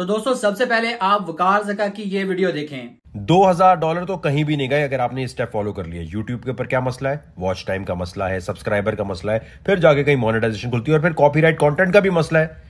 तो दोस्तों सबसे पहले आप वकार जका की ये वीडियो देखें दो हजार डॉलर तो कहीं भी नहीं गए अगर आपने स्टेप फॉलो कर लिया यूट्यूब के ऊपर क्या मसला है वॉच टाइम का मसला है सब्सक्राइबर का मसला है फिर जाके कहीं मोनेटाइजेशन खुलती है और फिर कॉपीराइट कंटेंट का भी मसला है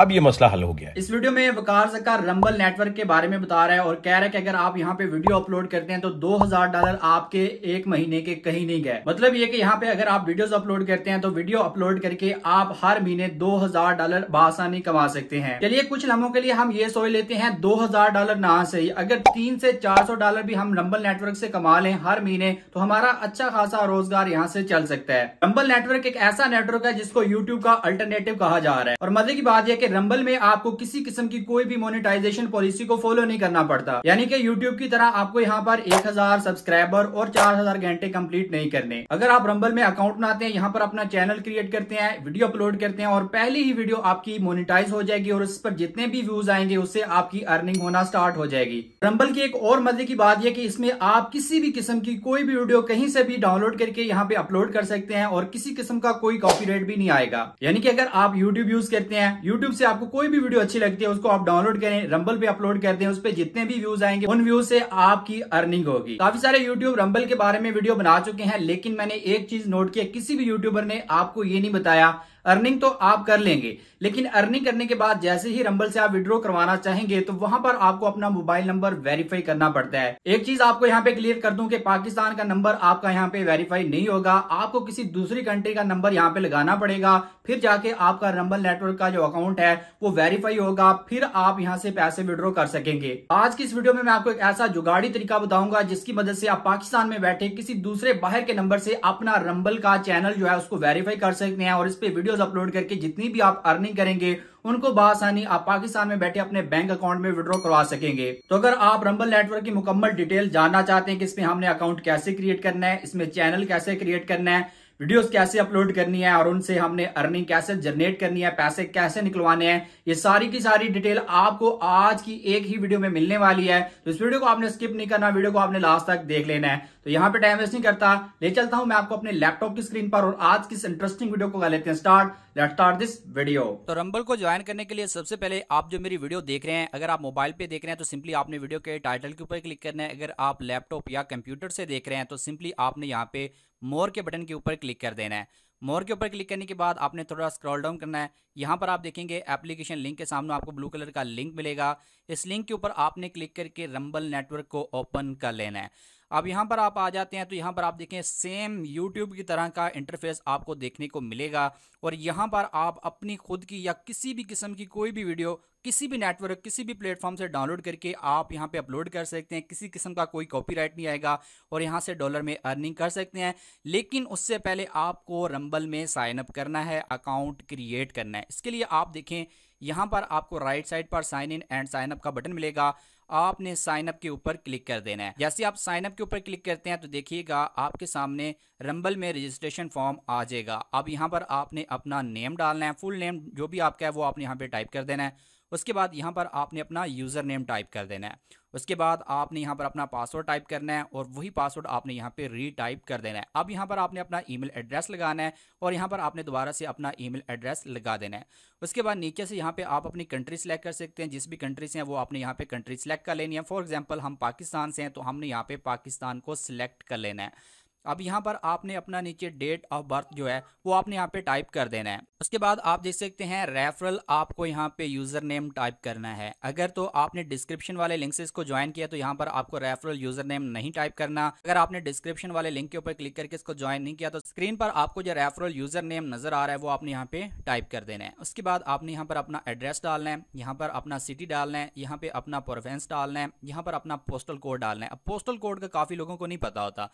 अब ये मसला हल हो गया इस वीडियो में वकार जकार रंबल नेटवर्क के बारे में बता रहा है और कह रहा है कि अगर आप यहाँ पे वीडियो अपलोड करते हैं तो हजार डॉलर आपके एक महीने के कहीं नहीं गए मतलब ये की यहाँ पे अगर आप वीडियो अपलोड करते हैं तो वीडियो अपलोड करके आप हर महीने हजार डॉलर बासानी कमा सकते हैं चलिए कुछ लम्हों के लिए हम ये सोच लेते हैं 2000 डॉलर ना सही अगर तीन से 400 डॉलर भी हम रंबल नेटवर्क से कमा लें हर महीने तो हमारा अच्छा खासा रोजगार यहाँ से चल सकता है रंबल नेटवर्क एक ऐसा नेटवर्क है जिसको यूट्यूब का अल्टरनेटिव कहा जा रहा है और मजे की बात यह कि रंबल में आपको किसी किस्म की कोई भी मोनिटाइजेशन पॉलिसी को फॉलो नहीं करना पड़ता यानी कि यूट्यूब की तरह आपको यहाँ पर एक सब्सक्राइबर और चार घंटे कम्प्लीट नहीं करने अगर आप रंबल में अकाउंट बनाते हैं यहाँ पर अपना चैनल क्रिएट करते हैं वीडियो अपलोड करते हैं और पहली ही वीडियो आपकी मोनिटाइज हो जाएगी और उस पर जितने भी व्यूज आएंगे उससे आपकी अर्निंग होना स्टार्ट हो जाएगी रंबल की एक और मजे की बात यह कि इसमें आप किसी भी किस्म की कोई भी वीडियो कहीं से भी डाउनलोड करके यहाँ पे अपलोड कर सकते हैं और किसी किस्म का कोई कॉपीराइट भी नहीं आएगा यानी कि अगर आप यूट्यूब यूज करते हैं यूट्यूब यूट्यूब से आपको कोई भी वीडियो अच्छी लगती है उसको आप डाउनलोड करें रंबल पे अपलोड कर दें उस पर जितने भी व्यूज आएंगे उन व्यूज से आपकी अर्निंग होगी काफी सारे यूट्यूब रंबल के बारे में वीडियो बना चुके हैं लेकिन मैंने एक चीज नोट किया किसी भी यूट्यूबर ने आपको ये नहीं बताया अर्निंग तो आप कर लेंगे लेकिन अर्निंग करने के बाद जैसे ही रंबल से आप विड्रॉ करवाना चाहेंगे तो वहां पर आपको अपना मोबाइल नंबर वेरीफाई करना पड़ता है एक चीज आपको यहाँ पे क्लियर कर दूं कि पाकिस्तान का नंबर आपका यहाँ पे वेरीफाई नहीं होगा आपको किसी दूसरी कंट्री का नंबर यहाँ पे लगाना पड़ेगा फिर जाके आपका रंबल नेटवर्क का जो अकाउंट है वो वेरीफाई होगा फिर आप यहाँ से पैसे विड्रॉ कर सकेंगे आज की इस वीडियो में मैं आपको एक ऐसा जुगाड़ी तरीका बताऊंगा जिसकी मदद से आप पाकिस्तान में बैठे किसी दूसरे बाहर के नंबर से अपना रंबल का चैनल जो है उसको वेरीफाई कर सकते हैं और इस पे वीडियो वीडियोस अपलोड करके जितनी भी आप अर्निंग करेंगे उनको बासानी आप पाकिस्तान में बैठे अपने बैंक अकाउंट में विड्रॉ करवा सकेंगे तो अगर आप रंबल नेटवर्क की मुकम्मल डिटेल जानना चाहते हैं कि इसमें हमने अकाउंट कैसे क्रिएट करना है इसमें चैनल कैसे क्रिएट करना है वीडियोस कैसे अपलोड करनी है और उनसे हमने अर्निंग कैसे जनरेट करनी है पैसे कैसे निकलवाने हैं ये सारी की सारी डिटेल आपको आज की एक ही वीडियो में मिलने वाली है तो इस वीडियो को आपने स्किप नहीं करना वीडियो को आपने लास्ट तक देख लेना है तो यहाँ पे टाइम वेस्ट नहीं करता ले चलता हूं मैं आपको अपने लैपटॉप की स्क्रीन पर और आज की इंटरेस्टिंग वीडियो को कर लेते हैं start let's start this video तो रंबल को ज्वाइन करने के लिए सबसे पहले आप जो मेरी वीडियो देख रहे हैं अगर आप मोबाइल पे देख रहे हैं तो सिंपली आपने वीडियो के टाइटल के ऊपर क्लिक करना है अगर आप लैपटॉप या कंप्यूटर से देख रहे हैं तो सिंपली आपने यहाँ पे मोर के बटन के ऊपर क्लिक कर देना है मोर के ऊपर क्लिक करने के बाद आपने थोड़ा स्क्रॉल डाउन करना है यहाँ पर आप देखेंगे एप्लीकेशन लिंक के सामने आपको ब्लू कलर का लिंक मिलेगा इस लिंक के ऊपर आपने क्लिक करके रंबल नेटवर्क को ओपन कर लेना है अब यहाँ पर आप आ जाते हैं तो यहाँ पर आप देखें सेम यूट्यूब की तरह का इंटरफेस आपको देखने को मिलेगा और यहाँ पर आप अपनी खुद की या किसी भी किस्म की कोई भी वीडियो किसी भी नेटवर्क किसी भी प्लेटफॉर्म से डाउनलोड करके आप यहाँ पे अपलोड कर सकते हैं किसी किस्म का कोई कॉपीराइट नहीं आएगा और यहाँ से डॉलर में अर्निंग कर सकते हैं लेकिन उससे पहले आपको रंबल में साइनअप करना है अकाउंट क्रिएट करना है इसके लिए आप देखें यहाँ पर आपको राइट साइड पर साइन इन एंड साइनअप का बटन मिलेगा आपने साइनअप के ऊपर क्लिक कर देना है जैसे आप साइनअप के ऊपर क्लिक करते हैं तो देखिएगा आपके सामने रंबल में रजिस्ट्रेशन फॉर्म आ जाएगा अब यहाँ पर आपने अपना नेम डालना है फुल नेम जो भी आपका है वो आपने यहाँ पे टाइप कर देना है उसके बाद यहाँ पर आपने अपना यूज़र नेम टाइप कर देना है उसके बाद आपने यहाँ पर अपना पासवर्ड टाइप करना है और वही पासवर्ड आपने यहाँ पे री टाइप कर देना है अब यहाँ पर आपने अपना ईमेल एड्रेस लगाना है और यहाँ पर आपने दोबारा से अपना ईमेल एड्रेस लगा देना है उसके बाद नीचे से यहाँ पे आप अपनी कंट्री सेलेक्ट कर सकते हैं जिस भी कंट्री से हैं वो आपने यहाँ पे कंट्री सेलेक्ट कर लेनी है फॉर एग्जाम्पल हम पाकिस्तान से हैं तो हमने यहाँ पे पाकिस्तान को सिलेक्ट कर लेना है अब यहाँ पर आपने अपना नीचे डेट ऑफ बर्थ जो है वो आपने यहाँ पे टाइप कर देना है उसके बाद आप देख सकते हैं रेफरल आपको यहाँ पे यूजर नेम टाइप करना है अगर तो आपने डिस्क्रिप्शन वाले लिंक से इसको ज्वाइन किया तो यहाँ पर आपको रेफरल यूजर नेम नहीं टाइप करना अगर आपने डिस्क्रिप्शन वाले लिंक के ऊपर क्लिक करके इसको ज्वाइन नहीं किया तो स्क्रीन पर आपको जो रेफरल यूजर नेम नजर आ रहा है वो आपने यहाँ पे टाइप कर देना है उसके बाद आपने यहाँ पर अपना एड्रेस डालना है यहाँ पर अपना सिटी डालना है यहाँ पे अपना प्रोफेंस डालना है यहाँ पर अपना पोस्टल कोड डालना है अब पोस्टल कोड का काफी लोगों को नहीं पता होता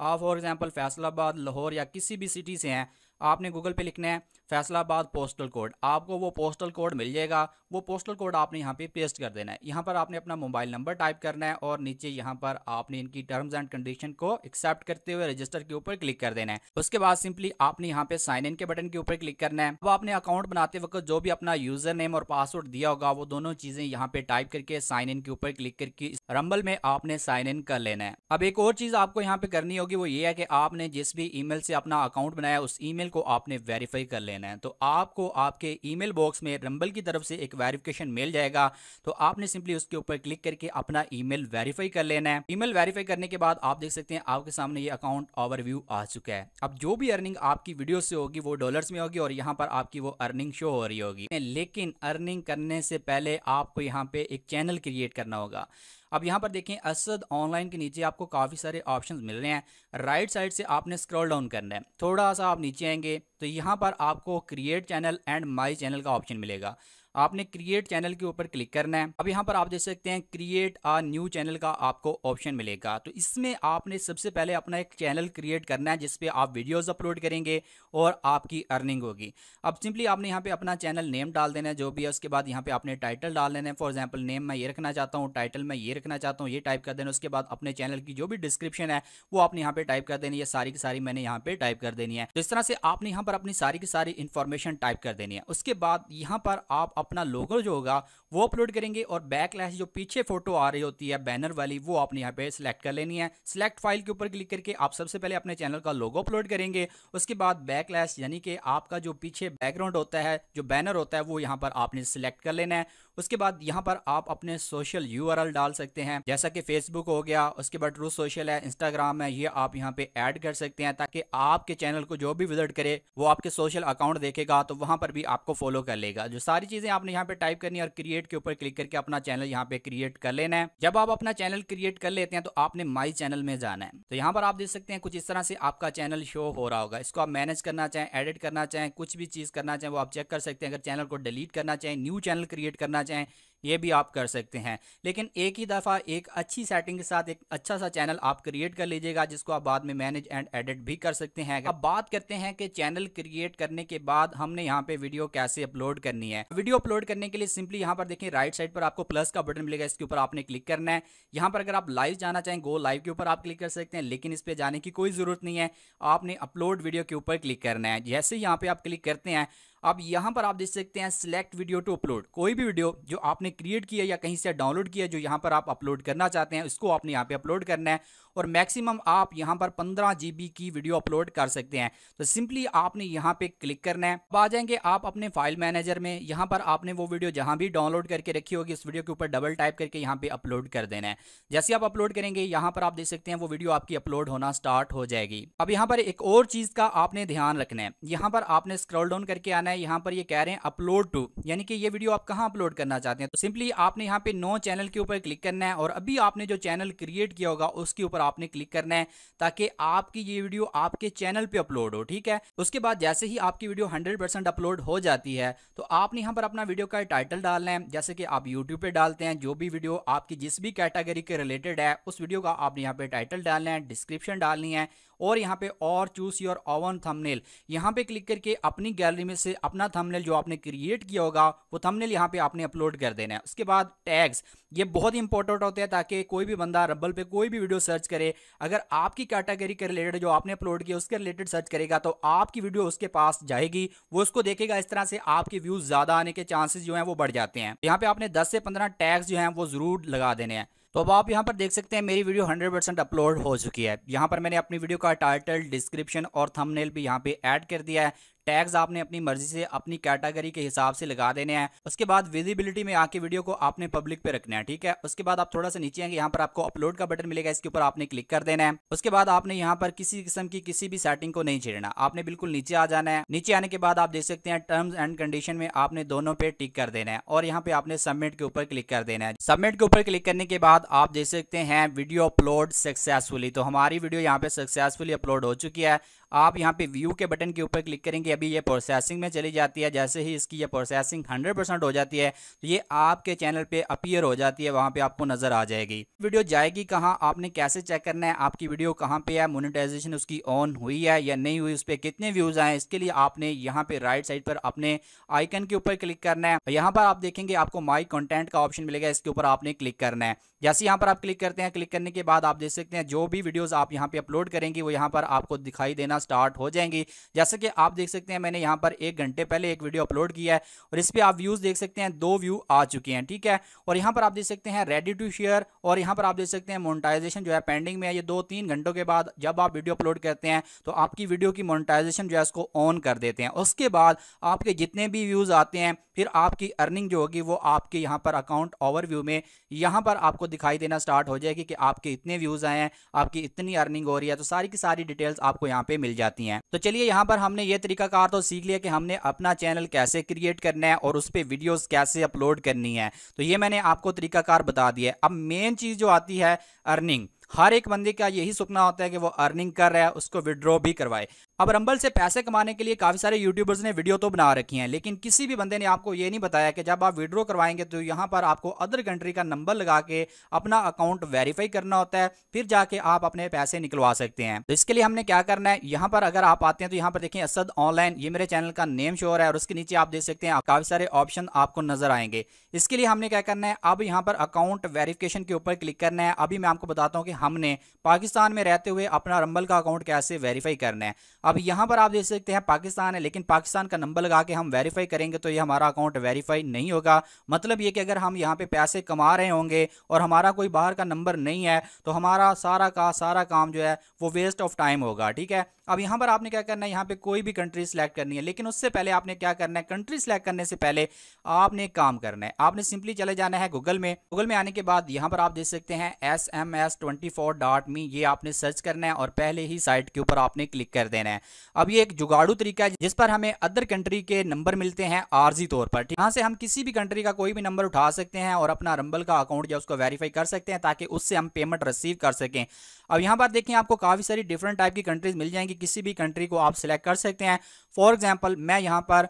आप फॉर एग्जाम्पल फैसलाबाद लाहौर या किसी भी सिटी से हैं आपने गूगल पे लिखना है फैसलाबाद पोस्टल कोड आपको वो पोस्टल कोड मिल जाएगा वो पोस्टल कोड आपने यहाँ पे पेस्ट कर देना है यहाँ पर आपने अपना मोबाइल नंबर टाइप करना है और नीचे यहाँ पर आपने इनकी टर्म्स एंड कंडीशन को एक्सेप्ट करते हुए रजिस्टर के ऊपर क्लिक कर देना है उसके बाद सिंपली आपने यहाँ पे साइन इन के बटन के ऊपर क्लिक करना है वो आपने अकाउंट बनाते वक्त जो भी अपना यूजर नेम और पासवर्ड दिया होगा वो दोनों चीजें यहाँ पे टाइप करके साइन इन के ऊपर क्लिक करके रंबल में आपने साइन इन कर लेना है अब एक और चीज आपको यहाँ पे करनी होगी वो ये है कि आपने जिस भी ईमेल से अपना अकाउंट बनाया उस ईमेल को आपने वेरीफाई कर लेना लेना है तो आपको आपके ईमेल बॉक्स में रंबल की तरफ से एक वेरिफिकेशन मिल जाएगा तो आपने सिंपली उसके ऊपर क्लिक करके अपना ईमेल वेरीफाई कर लेना है ईमेल वेरीफाई करने के बाद आप देख सकते हैं आपके सामने ये अकाउंट ओवरव्यू आ चुका है अब जो भी अर्निंग आपकी वीडियो से होगी वो डॉलर्स में होगी और यहाँ पर आपकी वो अर्निंग शो हो रही होगी लेकिन अर्निंग करने से पहले आपको यहाँ पे एक चैनल क्रिएट करना होगा अब यहाँ पर देखें असद ऑनलाइन के नीचे आपको काफ़ी सारे ऑप्शन मिल रहे हैं राइट साइड से आपने स्क्रॉल डाउन करना है थोड़ा सा आप नीचे आएंगे तो यहाँ पर आपको create channel and my channel का ऑप्शन मिलेगा आपने क्रिएट चैनल के ऊपर क्लिक करना है अब यहाँ पर आप देख सकते हैं क्रिएट अ न्यू चैनल का आपको ऑप्शन मिलेगा तो इसमें आपने सबसे पहले अपना एक चैनल क्रिएट करना है जिसपे आप वीडियोज अपलोड करेंगे और आपकी अर्निंग होगी अब सिंपली आपने यहाँ पे अपना चैनल नेम डाल देना है जो भी है उसके बाद यहाँ पे आपने टाइटल डाल देना है फॉर एग्जाम्पल नेम मैं ये रखना चाहता हूँ टाइटल मैं ये रखना चाहता हूँ ये टाइप कर देना उसके बाद अपने चैनल की जो भी डिस्क्रिप्शन है वो आपने यहाँ पे टाइप कर देनी है सारी की सारी मैंने यहाँ पे टाइप कर देनी है तो इस तरह से आपने यहाँ पर अपनी सारी की सारी इन्फॉर्मेशन टाइप कर देनी है उसके बाद यहाँ पर आप अपना लोगो जो होगा वो अपलोड करेंगे और बैकलैश जो पीछे फोटो आ रही होती है बैनर वाली वो आपने यहाँ पे सिलेक्ट कर लेनी है सिलेक्ट फाइल के ऊपर क्लिक करके आप सबसे पहले अपने चैनल का लोगो अपलोड करेंगे उसके बाद बैकलैश यानी कि आपका जो पीछे बैकग्राउंड होता है जो बैनर होता है वो यहाँ पर आपने सिलेक्ट कर लेना है उसके बाद यहाँ पर आप अपने सोशल यू डाल सकते हैं जैसा कि फेसबुक हो गया उसके बाद ट्रू सोशल है इंस्टाग्राम है ये आप यहाँ पे ऐड कर सकते हैं ताकि आपके चैनल को जो भी विजिट करे वो आपके सोशल अकाउंट देखेगा तो वहां पर भी आपको फॉलो कर लेगा जो सारी चीजें चीजें आपने यहाँ पे टाइप करनी है और क्रिएट के ऊपर क्लिक करके अपना चैनल यहाँ पे क्रिएट कर लेना है जब आप अपना चैनल क्रिएट कर लेते हैं तो आपने माई चैनल में जाना है तो यहाँ पर आप देख सकते हैं कुछ इस तरह से आपका चैनल शो हो रहा होगा इसको आप मैनेज करना चाहें एडिट करना चाहें कुछ भी चीज करना चाहें वो आप चेक कर सकते हैं अगर चैनल को डिलीट करना चाहें न्यू चैनल क्रिएट करना चाहें ये भी आप कर सकते हैं लेकिन एक ही दफ़ा एक अच्छी सेटिंग के साथ एक अच्छा सा चैनल आप क्रिएट कर लीजिएगा जिसको आप बाद में मैनेज एंड एडिट भी कर सकते हैं अब बात करते हैं कि चैनल क्रिएट करने के बाद हमने यहाँ पे वीडियो कैसे अपलोड करनी है वीडियो अपलोड करने के लिए सिंपली यहाँ पर देखें राइट साइड पर आपको प्लस का बटन मिलेगा इसके ऊपर आपने क्लिक करना है यहाँ पर अगर आप लाइव जाना चाहें गो लाइव के ऊपर आप क्लिक कर सकते हैं लेकिन इस पर जाने की कोई ज़रूरत नहीं है आपने अपलोड वीडियो के ऊपर क्लिक करना है जैसे यहाँ पे आप क्लिक करते हैं अब यहाँ पर आप देख सकते हैं सिलेक्ट वीडियो टू अपलोड कोई भी वीडियो जो आपने क्रिएट किया या कहीं से डाउनलोड किया जो यहाँ पर आप अपलोड करना चाहते हैं उसको आपने यहाँ पर अपलोड करना है और मैक्सिमम आप यहाँ पर पंद्रह जी की वीडियो अपलोड कर सकते हैं तो सिंपली आपने यहाँ पे क्लिक करना है अब आ जाएंगे आप अपने फाइल मैनेजर में यहाँ पर आपने वो वीडियो जहाँ भी डाउनलोड करके रखी होगी उस वीडियो के ऊपर डबल टाइप करके यहाँ पे अपलोड कर देना है जैसे आप अपलोड करेंगे यहाँ पर आप देख सकते हैं वो वीडियो आपकी अपलोड होना स्टार्ट हो जाएगी अब यहाँ पर एक और चीज का आपने ध्यान रखना है यहाँ पर आपने स्क्रॉल डाउन करके आना है यहाँ पर ये कह रहे हैं अपलोड टू यानी कि ये वीडियो आप कहाँ अपलोड करना चाहते हैं तो सिंपली आपने यहाँ पे नो चैनल के ऊपर क्लिक करना है और अभी आपने जो चैनल क्रिएट किया होगा उसके ऊपर आपने क्लिक करना है ताकि आपकी ये वीडियो आपके चैनल पे अपलोड हो ठीक है उसके बाद जैसे ही आपकी वीडियो 100% अपलोड हो जाती है तो आपने यहाँ पर अपना वीडियो का टाइटल डालना है जैसे कि आप यूट्यूब पर डालते हैं जो भी वीडियो आपकी जिस भी कैटेगरी के रिलेटेड है उस वीडियो का आपने यहाँ पर टाइटल डालना है डिस्क्रिप्शन डालनी है और यहाँ पे और चूज योर ओवन थंबनेल यहाँ पे क्लिक करके अपनी गैलरी में से अपना थंबनेल जो आपने क्रिएट किया होगा वो थंबनेल यहाँ पे आपने अपलोड कर देना है उसके बाद टैग्स ये बहुत ही इंपॉर्टेंट होते हैं ताकि कोई भी बंदा रबल पे कोई भी वीडियो सर्च करे अगर आपकी कैटेगरी के रिलेटेड जो आपने अपलोड किया उसके रिलेटेड सर्च करेगा तो आपकी वीडियो उसके पास जाएगी वो उसको देखेगा इस तरह से आपके व्यूज ज्यादा आने के चांसेस जो है वो बढ़ जाते हैं यहाँ पे आपने दस से पंद्रह टैग्स जो है वो जरूर लगा देने हैं तो अब आप यहाँ पर देख सकते हैं मेरी वीडियो 100% अपलोड हो चुकी है यहाँ पर मैंने अपनी वीडियो का टाइटल डिस्क्रिप्शन और थंबनेल भी यहाँ पे ऐड कर दिया है टैग्स आपने अपनी मर्जी से अपनी कैटेगरी के हिसाब से लगा देने हैं उसके बाद विजिबिलिटी में आके वीडियो को आपने पब्लिक पे रखना है ठीक है उसके बाद आप थोड़ा सा नीचे आएंगे यहाँ पर आपको अपलोड का बटन मिलेगा इसके ऊपर आपने क्लिक कर देना है उसके बाद आपने यहाँ पर किसी किस्म की किसी भी सेटिंग को नहीं छेड़ना आपने बिल्कुल नीचे आ जाना है नीचे आने के बाद आप देख सकते हैं टर्म्स एंड कंडीशन में आपने दोनों पे टिक कर देना है और यहाँ पे आपने सबमिट के ऊपर क्लिक कर देना है सबमिट के ऊपर क्लिक करने के बाद आप देख सकते हैं वीडियो अपलोड सक्सेसफुली तो हमारी वीडियो यहाँ पे सक्सेसफुली अपलोड हो चुकी है आप यहाँ पे व्यू के बटन के ऊपर क्लिक करेंगे अभी ये प्रोसेसिंग में चली जाती है जैसे ही इसकी ये प्रोसेसिंग हंड्रेड परसेंट हो जाती है तो ये आपके चैनल पे अपीयर हो जाती है वहाँ पे आपको नज़र आ जाएगी वीडियो जाएगी कहाँ आपने कैसे चेक करना है आपकी वीडियो कहाँ पे है मोनिटाइजेशन उसकी ऑन हुई है या नहीं हुई उस पर कितने व्यूज़ आए इसके लिए आपने यहाँ पे राइट साइड पर अपने आइकन के ऊपर क्लिक करना है यहाँ पर आप देखेंगे आपको माई कॉन्टेंट का ऑप्शन मिलेगा इसके ऊपर आपने क्लिक करना है जैसे यहाँ पर आप क्लिक करते हैं क्लिक करने के बाद आप देख सकते हैं जो भी वीडियोज़ आप यहाँ पर अपलोड करेंगी वो यहाँ पर आपको दिखाई देना स्टार्ट हो जाएंगी जैसे कि आप देख सकते हैं मैंने यहाँ पर एक घंटे पहले एक वीडियो अपलोड किया है और इस पर आप व्यूज़ देख सकते हैं दो व्यू आ चुके हैं ठीक है और यहाँ पर आप देख सकते हैं रेडी टू शेयर और यहाँ पर आप देख सकते हैं मोनिटाइजेशन जो है पेंडिंग में है ये दो तीन घंटों के बाद जब आप वीडियो अपलोड करते हैं तो आपकी वीडियो की मोनिटाइजेशन जो है उसको ऑन कर देते हैं उसके बाद आपके जितने भी व्यूज़ आते हैं फिर आपकी अर्निंग जो होगी वो आपके यहाँ पर अकाउंट ओवरव्यू में यहाँ पर आपको दिखाई देना स्टार्ट हो जाएगी कि आपके इतने व्यूज़ आए हैं आपकी इतनी अर्निंग हो रही है तो सारी की सारी डिटेल्स आपको यहाँ पे मिल जाती हैं तो चलिए यहाँ पर हमने ये तरीकाकार तो सीख लिया कि हमने अपना चैनल कैसे क्रिएट करना है और उस पर वीडियोज़ कैसे अपलोड करनी है तो ये मैंने आपको तरीकाकार बता दिया अब मेन चीज़ जो आती है अर्निंग हर एक बंदे का यही सपना होता है कि वो अर्निंग कर रहा है उसको विड्रॉ भी करवाए अब रंबल से पैसे कमाने के लिए काफ़ी सारे यूट्यूबर्स ने वीडियो तो बना रखी हैं लेकिन किसी भी बंदे ने आपको ये नहीं बताया कि जब आप विड्रॉ करवाएंगे तो यहाँ पर आपको अदर कंट्री का नंबर लगा के अपना अकाउंट वेरीफाई करना होता है फिर जाके आप अपने पैसे निकलवा सकते हैं तो इसके लिए हमने क्या करना है यहाँ पर अगर आप आते हैं तो यहाँ पर देखें असद ऑनलाइन ये मेरे चैनल का नेम शोर है और उसके नीचे आप देख सकते हैं काफ़ी सारे ऑप्शन आपको नजर आएंगे इसके लिए हमने क्या करना है अब यहाँ पर अकाउंट वेरिफिकेशन के ऊपर क्लिक करना है अभी मैं आपको बताता हूँ कि हमने पाकिस्तान में रहते हुए अपना रंबल का अकाउंट कैसे वेरीफाई करना है अब यहाँ पर आप देख सकते हैं पाकिस्तान है लेकिन पाकिस्तान का नंबर लगा के हम वेरीफाई करेंगे तो ये हमारा अकाउंट वेरीफाई नहीं होगा मतलब ये कि अगर हम यहाँ पे पैसे कमा रहे होंगे और हमारा कोई बाहर का नंबर नहीं है तो हमारा सारा का सारा काम जो है वो वेस्ट ऑफ टाइम होगा ठीक है अब यहां पर आपने क्या करना है यहां पे कोई भी कंट्री सेलेक्ट करनी है लेकिन उससे पहले आपने क्या करना है कंट्री सेलेक्ट करने से पहले आपने काम करना है आपने सिंपली चले जाना है गूगल में गूगल में आने के बाद यहां पर आप देख सकते हैं S M S twenty four dot me ये आपने सर्च करना है और पहले ही साइट के ऊपर आपने क्लिक कर देना है अब ये एक जुगाड़ू तरीका है जिस पर हमें अदर कंट्री के नंबर मिलते हैं आरजी तौर पर यहां से हम किसी भी कंट्री का कोई भी नंबर उठा सकते हैं और अपना रंबल का अकाउंट या उसको वेरीफाई कर सकते हैं ताकि उससे हम पेमेंट रिसीव कर सकें अब यहां पर देखें आपको काफ़ी सारी डिफरेंट टाइप की कंट्रीज मिल जाएंगी किसी भी कंट्री को आप सिलेक्ट कर सकते हैं फॉर एग्जाम्पल मैं यहाँ पर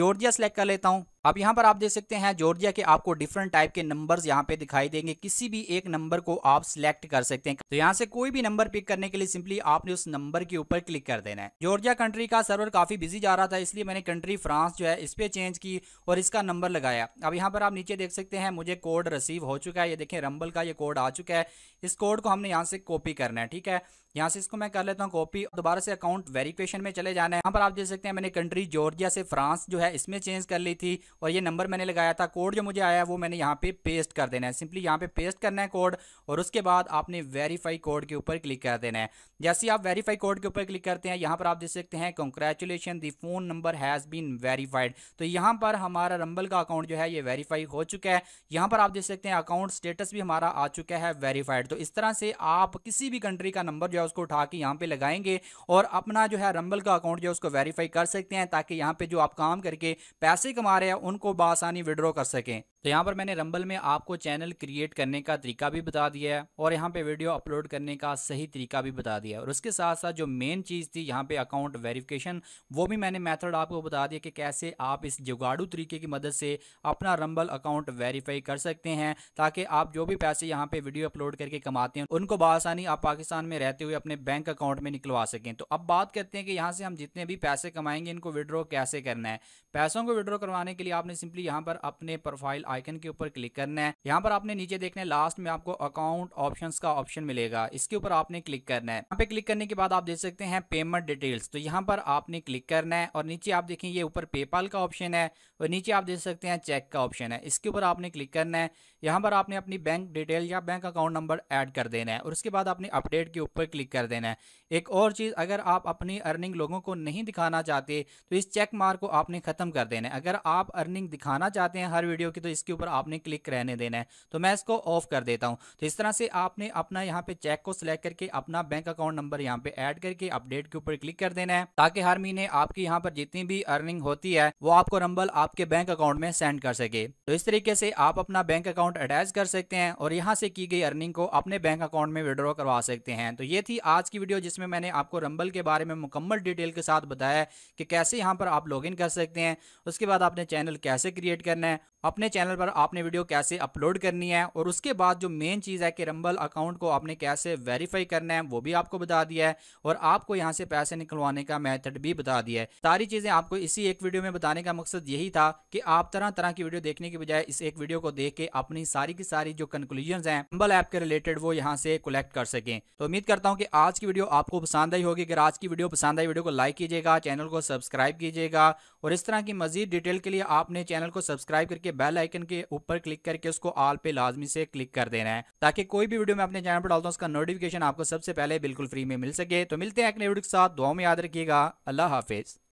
जॉर्जिया सेलेक्ट कर लेता हूँ अब यहाँ पर आप देख सकते हैं जॉर्जिया के आपको डिफरेंट टाइप के नंबर्स यहाँ पे दिखाई देंगे किसी भी एक नंबर को आप सिलेक्ट कर सकते हैं तो यहाँ से कोई भी नंबर पिक करने के लिए सिंपली आपने उस नंबर के ऊपर क्लिक कर देना है जॉर्जिया कंट्री का सर्वर काफी बिजी जा रहा था इसलिए मैंने कंट्री फ्रांस जो है इस पर चेंज की और इसका नंबर लगाया अब यहाँ पर आप नीचे देख सकते हैं मुझे कोड रिसीव हो चुका है ये देखें रंबल का ये कोड आ चुका है इस कोड को हमने यहाँ से कॉपी करना है ठीक है यहाँ से इसको मैं कर लेता हूँ कॉपी दोबारा से अकाउंट वेरिफिकेशन में चले जाना है यहाँ पर आप देख सकते सकते हैं मैंने कंट्री जॉर्जिया से फ्रांस जो है इसमें चेंज कर ली थी और ये नंबर मैंने लगाया था कोड जो मुझे आया वो मैंने यहाँ पे पेस्ट कर देना है सिंपली यहाँ पे पेस्ट करना है कोड और उसके बाद आपने वेरीफाई कोड के ऊपर क्लिक कर देना है जैसे आप वेरीफाई कोड के ऊपर क्लिक करते हैं यहाँ पर आप देख सकते हैं congratulation the phone number has been verified तो यहाँ पर हमारा रंबल का अकाउंट जो है ये वेरीफाई हो चुका है यहाँ पर आप देख सकते हैं अकाउंट स्टेटस भी हमारा आ चुका है वेरीफाइड तो इस तरह से आप किसी भी कंट्री का नंबर जो है उसको उठा के यहाँ पर लगाएंगे और अपना जो है रंबल का अकाउंट जो है उसको वेरीफाई वेरीफाई कर सकते हैं ताकि यहाँ पे जो आप काम करके पैसे कमा रहे हैं उनको बसानी विड्रॉ कर सकें तो यहाँ पर मैंने रंबल में आपको चैनल क्रिएट करने का तरीका भी बता दिया है और यहाँ पे वीडियो अपलोड करने का सही तरीका भी बता दिया है और उसके साथ साथ जो मेन चीज़ थी यहाँ पे अकाउंट वेरिफिकेशन वो भी मैंने मेथड आपको बता दिया कि कैसे आप इस जुगाड़ू तरीके की मदद से अपना रंबल अकाउंट वेरीफाई कर सकते हैं ताकि आप जो भी पैसे यहाँ पर वीडियो अपलोड करके कमाते हैं उनको बसानी आप पाकिस्तान में रहते हुए अपने बैंक अकाउंट में निकलवा सकें तो अब बात करते हैं कि यहाँ से हम जितने भी पैसे कमाएंगे इनको विड्रॉ कैसे करना है पैसों को विड्रॉ करवाने के लिए आपने सिंपली यहाँ पर अपने प्रोफाइल आइकन के ऊपर क्लिक करना है यहाँ पर आपने नीचे देखने लास्ट में आपको अकाउंट ऑप्शन का ऑप्शन मिलेगा इसके ऊपर आपने क्लिक करना है यहाँ पे क्लिक करने के बाद आप देख सकते हैं पेमेंट डिटेल्स तो यहाँ पर आपने क्लिक करना है और नीचे आप देखें ये ऊपर पेपाल का ऑप्शन है और नीचे आप देख सकते हैं चेक का ऑप्शन है इसके ऊपर आपने क्लिक करना है यहाँ पर आपने अपनी बैंक डिटेल या बैंक अकाउंट नंबर ऐड कर देना है और उसके बाद आपने अपडेट के ऊपर क्लिक कर देना है एक और चीज़ अगर आप अपनी अर्निंग लोगों को नहीं दिखाना चाहते तो इस चेक मार्क को आपने ख़त्म कर देना है अगर आप अर्निंग दिखाना चाहते हैं हर वीडियो की तो इसके ऊपर आपने क्लिक रहने देना है तो मैं इसको ऑफ कर देता हूँ तो इस तरह से आपने अपना यहाँ पे चेक को सिलेक्ट करके अपना बैंक अकाउंट नंबर यहाँ पे ऐड करके अपडेट के ऊपर क्लिक कर देना है ताकि हर महीने आपके यहाँ पर जितनी भी अर्निंग होती है वो आपको रंबल आपके बैंक अकाउंट में सेंड कर सके तो इस तरीके से आप अपना बैंक अकाउंट अकाउंट अटैच कर सकते हैं और यहाँ से की गई अर्निंग को अपने बैंक अकाउंट में विड्रॉ करवा सकते हैं तो ये थी आज की वीडियो जिसमें मैंने आपको रंबल के बारे में मुकम्मल डिटेल के साथ बताया कि कैसे यहाँ पर आप लॉग कर सकते हैं उसके बाद आपने चैनल कैसे क्रिएट करना है अपने चैनल पर आपने वीडियो कैसे अपलोड करनी है और उसके बाद जो मेन चीज़ है कि रंबल अकाउंट को आपने कैसे वेरीफाई करना है वो भी आपको बता दिया है और आपको यहाँ से पैसे निकलवाने का मेथड भी बता दिया है सारी चीज़ें आपको इसी एक वीडियो में बताने का मकसद यही था कि आप तरह तरह की वीडियो देखने के बजाय इस एक वीडियो को देख के अपनी अपनी सारी की सारी जो कंक्लूजन है हम्बल ऐप के रिलेटेड वो यहाँ से कलेक्ट कर सकें तो उम्मीद करता हूँ कि आज की वीडियो आपको पसंद आई होगी अगर आज की वीडियो पसंद आई वीडियो को लाइक कीजिएगा चैनल को सब्सक्राइब कीजिएगा और इस तरह की मजीद डिटेल के लिए आपने चैनल को सब्सक्राइब करके बेल आइकन के ऊपर क्लिक करके उसको आल पे लाजमी से क्लिक कर देना है ताकि कोई भी वीडियो मैं अपने चैनल पर डालता हूँ उसका नोटिफिकेशन आपको सबसे पहले बिल्कुल फ्री में मिल सके तो मिलते हैं एक नए वीडियो के साथ दुआ में याद रखिएगा अल्लाह हाफिज़